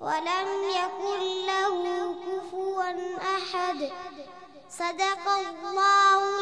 ولم يكن له كفوا أحد صدق الله